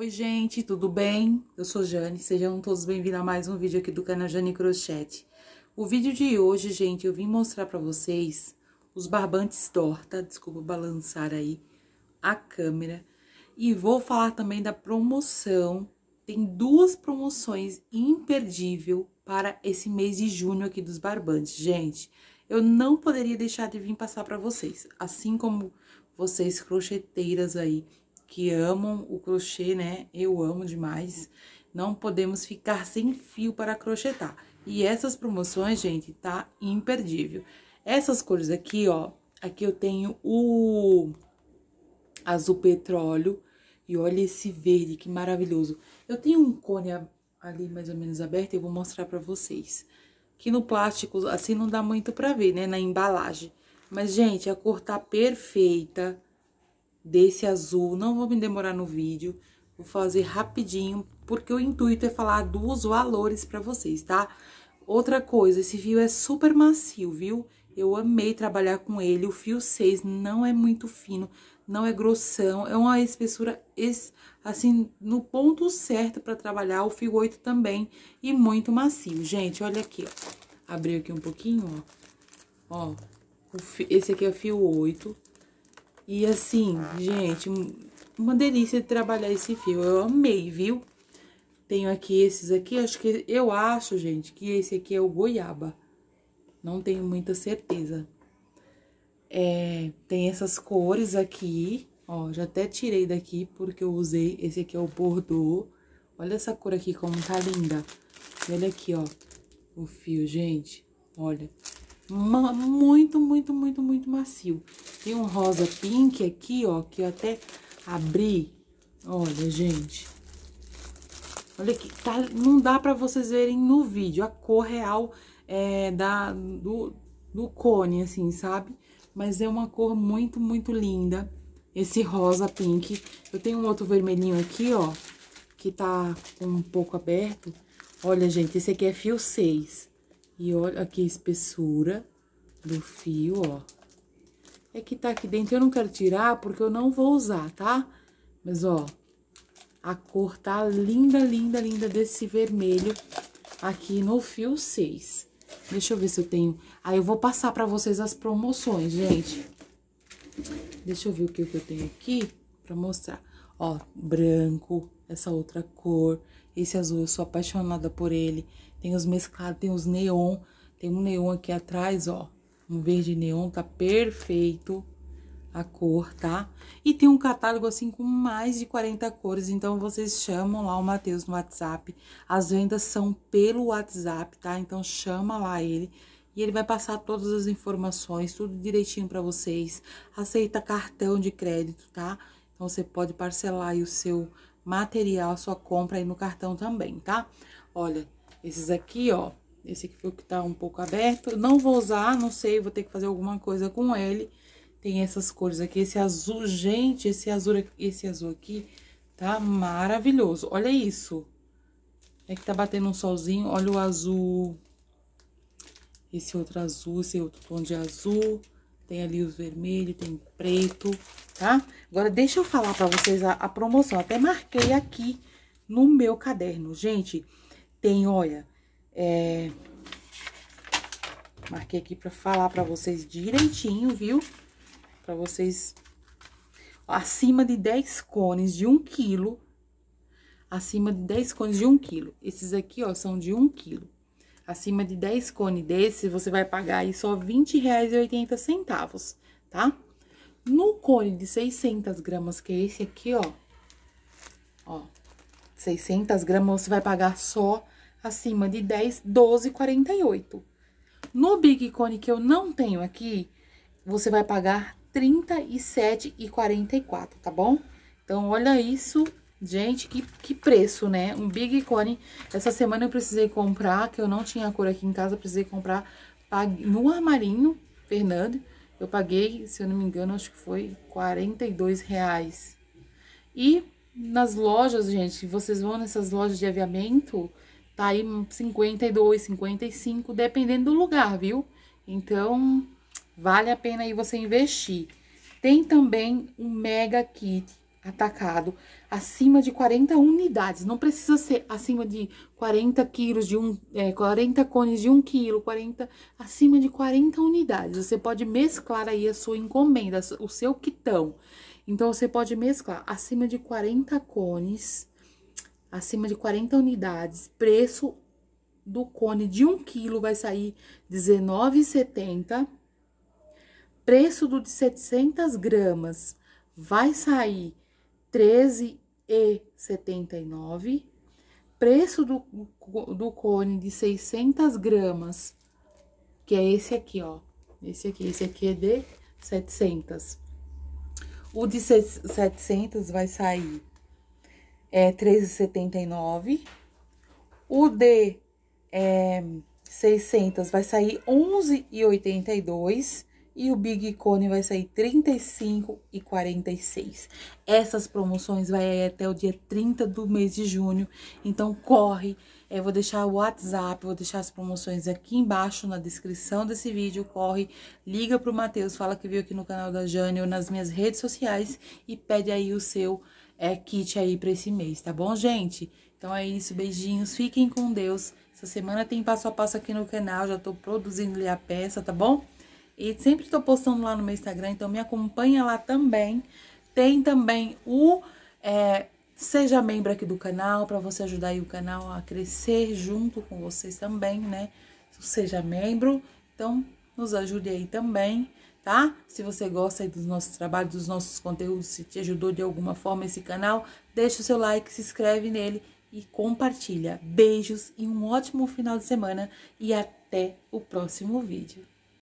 Oi gente, tudo bem? Eu sou Jane, sejam todos bem-vindos a mais um vídeo aqui do canal Jane Crochete. O vídeo de hoje, gente, eu vim mostrar pra vocês os barbantes torta, desculpa balançar aí a câmera. E vou falar também da promoção, tem duas promoções imperdível para esse mês de junho aqui dos barbantes. Gente, eu não poderia deixar de vir passar pra vocês, assim como vocês crocheteiras aí que amam o crochê, né? Eu amo demais. Não podemos ficar sem fio para crochetar. E essas promoções, gente, tá imperdível. Essas cores aqui, ó, aqui eu tenho o azul petróleo e olha esse verde, que maravilhoso. Eu tenho um cone ali mais ou menos aberto, eu vou mostrar para vocês. Que no plástico, assim, não dá muito para ver, né, na embalagem. Mas, gente, a cor tá perfeita desse azul. Não vou me demorar no vídeo, vou fazer rapidinho, porque o intuito é falar dos valores para vocês, tá? Outra coisa, esse fio é super macio, viu? Eu amei trabalhar com ele, o fio 6 não é muito fino, não é grossão, é uma espessura, assim, no ponto certo para trabalhar, o fio 8 também, e muito macio. Gente, olha aqui, ó, abriu aqui um pouquinho, ó, ó, esse aqui é o fio 8, e assim, gente, uma delícia trabalhar esse fio. Eu amei, viu? Tenho aqui esses aqui, acho que eu acho, gente, que esse aqui é o goiaba. Não tenho muita certeza. É, tem essas cores aqui, ó, já até tirei daqui porque eu usei, esse aqui é o bordô. Olha essa cor aqui como tá linda. E olha aqui, ó, o fio, gente, olha muito, muito, muito, muito macio. Tem um rosa pink aqui, ó, que eu até abri. Olha, gente. Olha aqui, tá, não dá pra vocês verem no vídeo a cor real é, da, do, do cone, assim, sabe? Mas é uma cor muito, muito linda, esse rosa pink. Eu tenho um outro vermelhinho aqui, ó, que tá um pouco aberto. Olha, gente, esse aqui é fio 6. E olha aqui a espessura do fio, ó. É que tá aqui dentro, eu não quero tirar porque eu não vou usar, tá? Mas, ó, a cor tá linda, linda, linda desse vermelho aqui no fio 6. Deixa eu ver se eu tenho... Aí ah, eu vou passar pra vocês as promoções, gente. Deixa eu ver o que, que eu tenho aqui pra mostrar. Ó, branco, essa outra cor esse azul, eu sou apaixonada por ele. Tem os mesclados, tem os neon, tem um neon aqui atrás, ó, um verde neon, tá perfeito a cor, tá? E tem um catálogo assim com mais de 40 cores, então vocês chamam lá o Matheus no WhatsApp. As vendas são pelo WhatsApp, tá? Então chama lá ele e ele vai passar todas as informações, tudo direitinho para vocês. Aceita cartão de crédito, tá? Então você pode parcelar aí o seu material a sua compra aí no cartão também, tá? Olha, esses aqui, ó, esse aqui foi o que tá um pouco aberto. Não vou usar, não sei, vou ter que fazer alguma coisa com ele. Tem essas cores aqui, esse azul, gente, esse azul, esse azul aqui tá maravilhoso. Olha isso. É que tá batendo um solzinho, olha o azul. Esse outro azul, esse outro tom de azul. Tem ali os vermelhos, tem preto, tá? Agora, deixa eu falar pra vocês a, a promoção. Até marquei aqui no meu caderno. Gente, tem, olha, é... Marquei aqui pra falar pra vocês direitinho, viu? Pra vocês... Acima de 10 cones de 1 quilo. Acima de 10 cones de 1 quilo. Esses aqui, ó, são de 1 quilo. Acima de 10 cones desse, você vai pagar aí só R$ 20,80, tá? No cone de 600 gramas, que é esse aqui, ó, ó, 600 gramas, você vai pagar só acima de 10, 12,48. No Big Cone que eu não tenho aqui, você vai pagar 37,44, tá bom? Então, olha isso Gente, que, que preço, né? Um Big Cone. Essa semana eu precisei comprar, que eu não tinha cor aqui em casa, precisei comprar no armarinho, Fernando. Eu paguei, se eu não me engano, acho que foi 42 reais. E nas lojas, gente, vocês vão nessas lojas de aviamento, tá aí 52, 55, dependendo do lugar, viu? Então, vale a pena aí você investir. Tem também um mega kit atacado acima de 40 unidades. Não precisa ser acima de 40 quilos de um, é, 40 cones de 1 quilo, 40, acima de 40 unidades. Você pode mesclar aí a sua encomenda, o seu quitão. Então, você pode mesclar acima de 40 cones, acima de 40 unidades, preço do cone de 1 quilo vai sair R$19,70. Preço do de 700 gramas vai sair 13,79, e Preço do, do cone de 600 gramas, que é esse aqui, ó. Esse aqui, esse aqui é de 700. O de 700 vai sair é 13,79. O de é, 600 vai sair 11,82 e o Big Cone vai sair 35 e 46. Essas promoções vai até o dia 30 do mês de junho, então corre. Eu vou deixar o WhatsApp, vou deixar as promoções aqui embaixo na descrição desse vídeo. Corre, liga pro Matheus, fala que viu aqui no canal da Jane ou nas minhas redes sociais e pede aí o seu é, kit aí para esse mês, tá bom, gente? Então é isso, beijinhos, fiquem com Deus. Essa semana tem passo a passo aqui no canal, já tô produzindo ali a peça, tá bom? E sempre estou postando lá no meu Instagram, então me acompanha lá também. Tem também o é, Seja Membro aqui do canal, para você ajudar o canal a crescer junto com vocês também, né? Seja Membro, então nos ajude aí também, tá? Se você gosta aí dos nossos trabalhos, dos nossos conteúdos, se te ajudou de alguma forma esse canal, deixa o seu like, se inscreve nele e compartilha. Beijos e um ótimo final de semana e até o próximo vídeo.